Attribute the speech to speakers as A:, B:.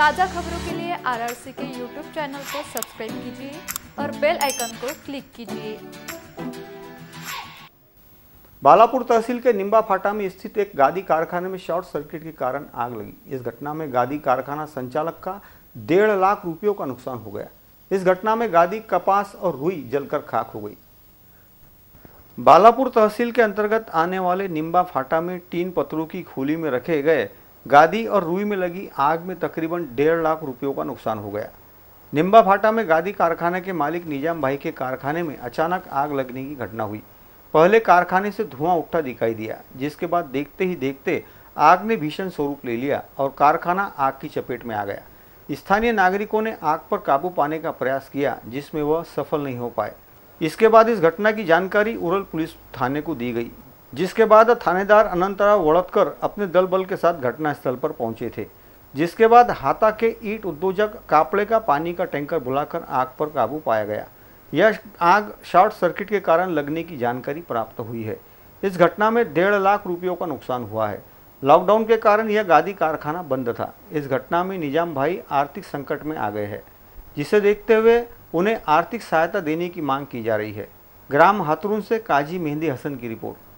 A: ताज़ा खबरों के लिए आरआरसी के यूट्यूब चैनल को सब्सक्राइब कीजिए और बेल आइकन को क्लिक कीजिए
B: बालापुर तहसील के निम्बा फाटा में स्थित एक गादी कारखाने में शॉर्ट सर्किट के कारण आग लगी इस घटना में गादी कारखाना संचालक का डेढ़ लाख रुपयों का नुकसान हो गया इस घटना में गादी कपास और रुई जलकर खाक हो गई बालापुर तहसील के अंतर्गत आने वाले निम्बा फाटा में तीन पत्रों की खोली में रखे गए गादी और रुई में लगी आग में तकरीबन डेढ़ लाख रुपयों का नुकसान हो गया निम्बा फाटा में गादी कारखाना के मालिक निजाम भाई के कारखाने में अचानक आग लगने की घटना हुई पहले कारखाने से धुआं उठता दिखाई दिया जिसके बाद देखते ही देखते आग ने भीषण स्वरूप ले लिया और कारखाना आग की चपेट में आ गया स्थानीय नागरिकों ने आग पर काबू पाने का प्रयास किया जिसमें वह सफल नहीं हो पाए इसके बाद इस घटना की जानकारी उरल पुलिस थाने को दी गई जिसके बाद थानेदार अनंतराव वड़तकर अपने दल बल के साथ घटनास्थल पर पहुंचे थे जिसके बाद हाथा के ईट उद्योजक कापड़े का पानी का टैंकर बुलाकर आग पर काबू पाया गया यह आग शॉर्ट सर्किट के कारण लगने की जानकारी प्राप्त हुई है इस घटना में डेढ़ लाख रुपयों का नुकसान हुआ है लॉकडाउन के कारण यह गादी कारखाना बंद था इस घटना में निजाम भाई आर्थिक संकट में आ गए हैं जिसे देखते हुए उन्हें आर्थिक सहायता देने की मांग की जा रही है ग्राम हाथरून से काजी मेहंदी हसन की रिपोर्ट